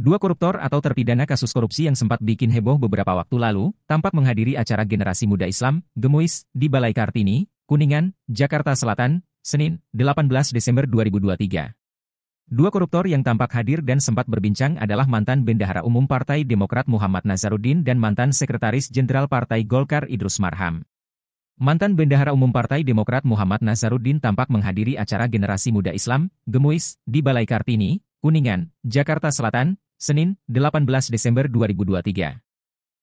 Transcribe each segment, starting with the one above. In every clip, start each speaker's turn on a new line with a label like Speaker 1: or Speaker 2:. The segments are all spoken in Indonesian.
Speaker 1: Dua koruptor atau terpidana kasus korupsi yang sempat bikin heboh beberapa waktu lalu, tampak menghadiri acara Generasi Muda Islam, Gemuis, di Balai Kartini, Kuningan, Jakarta Selatan, Senin, 18 Desember 2023. Dua koruptor yang tampak hadir dan sempat berbincang adalah mantan Bendahara Umum Partai Demokrat Muhammad Nazaruddin dan mantan Sekretaris Jenderal Partai Golkar Idrus Marham. Mantan Bendahara Umum Partai Demokrat Muhammad Nazaruddin tampak menghadiri acara Generasi Muda Islam, Gemuis, di Balai Kartini, Kuningan, Jakarta Selatan, Senin, 18 Desember 2023.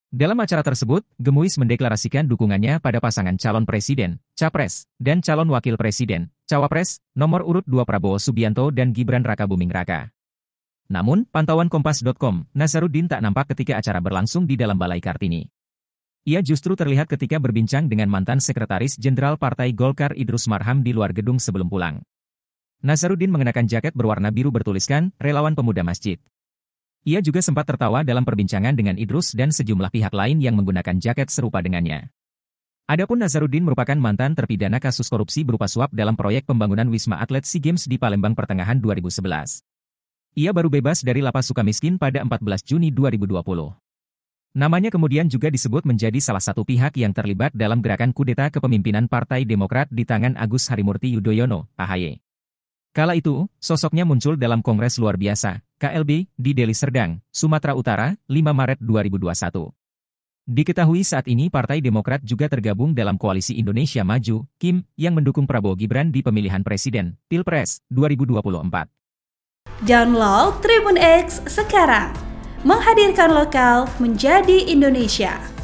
Speaker 1: Dalam acara tersebut, Gemuis mendeklarasikan dukungannya pada pasangan calon presiden, capres, dan calon wakil presiden, cawapres, nomor urut 2 Prabowo Subianto dan Gibran Raka Buming Raka. Namun, pantauan Kompas.com, Nasaruddin tak nampak ketika acara berlangsung di dalam Balai Kartini. Ia justru terlihat ketika berbincang dengan mantan Sekretaris Jenderal Partai Golkar Idrus Marham di luar gedung sebelum pulang. Nasaruddin mengenakan jaket berwarna biru bertuliskan, Relawan Pemuda Masjid. Ia juga sempat tertawa dalam perbincangan dengan Idrus dan sejumlah pihak lain yang menggunakan jaket serupa dengannya. Adapun Nazaruddin merupakan mantan terpidana kasus korupsi berupa suap dalam proyek pembangunan Wisma Atlet SEA Games di Palembang pertengahan 2011. Ia baru bebas dari lapas suka miskin pada 14 Juni 2020. Namanya kemudian juga disebut menjadi salah satu pihak yang terlibat dalam gerakan kudeta kepemimpinan Partai Demokrat di tangan Agus Harimurti Yudhoyono, AHY. Kala itu, sosoknya muncul dalam Kongres Luar Biasa, KLB, di Deli Serdang, Sumatera Utara, 5 Maret 2021. Diketahui saat ini Partai Demokrat juga tergabung dalam Koalisi Indonesia Maju, Kim, yang mendukung Prabowo Gibran di pemilihan Presiden, Pilpres, 2024. Download Tribun X sekarang, menghadirkan lokal menjadi Indonesia.